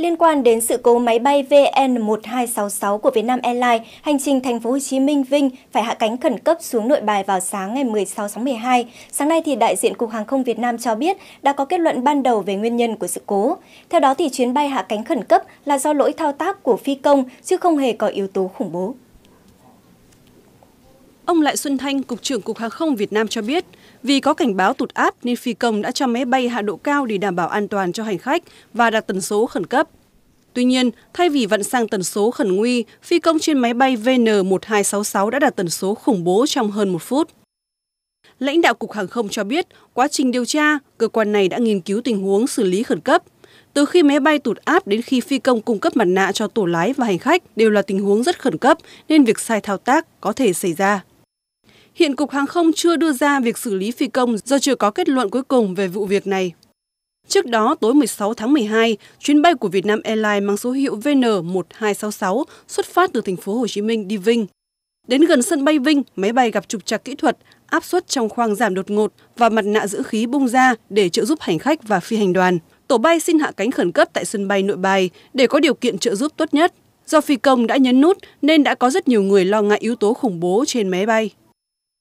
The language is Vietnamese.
Liên quan đến sự cố máy bay VN1266 của Vietnam Airlines, hành trình thành phố Hồ Chí Minh Vinh phải hạ cánh khẩn cấp xuống Nội Bài vào sáng ngày 16 tháng 12. Sáng nay thì đại diện Cục Hàng không Việt Nam cho biết đã có kết luận ban đầu về nguyên nhân của sự cố. Theo đó thì chuyến bay hạ cánh khẩn cấp là do lỗi thao tác của phi công chứ không hề có yếu tố khủng bố. Ông Lại Xuân Thanh, Cục trưởng Cục Hàng không Việt Nam cho biết, vì có cảnh báo tụt áp nên phi công đã cho máy bay hạ độ cao để đảm bảo an toàn cho hành khách và đặt tần số khẩn cấp. Tuy nhiên, thay vì vận sang tần số khẩn nguy, phi công trên máy bay VN1266 đã đạt tần số khủng bố trong hơn một phút. Lãnh đạo Cục Hàng không cho biết, quá trình điều tra, cơ quan này đã nghiên cứu tình huống xử lý khẩn cấp. Từ khi máy bay tụt áp đến khi phi công cung cấp mặt nạ cho tổ lái và hành khách đều là tình huống rất khẩn cấp nên việc sai thao tác có thể xảy ra. Hiện Cục Hàng không chưa đưa ra việc xử lý phi công do chưa có kết luận cuối cùng về vụ việc này. Trước đó, tối 16 tháng 12, chuyến bay của Vietnam Airlines mang số hiệu VN1266 xuất phát từ thành phố Hồ Chí Minh đi Vinh. Đến gần sân bay Vinh, máy bay gặp trục trặc kỹ thuật, áp suất trong khoang giảm đột ngột và mặt nạ giữ khí bung ra để trợ giúp hành khách và phi hành đoàn. Tổ bay xin hạ cánh khẩn cấp tại sân bay nội bài để có điều kiện trợ giúp tốt nhất. Do phi công đã nhấn nút nên đã có rất nhiều người lo ngại yếu tố khủng bố trên máy bay.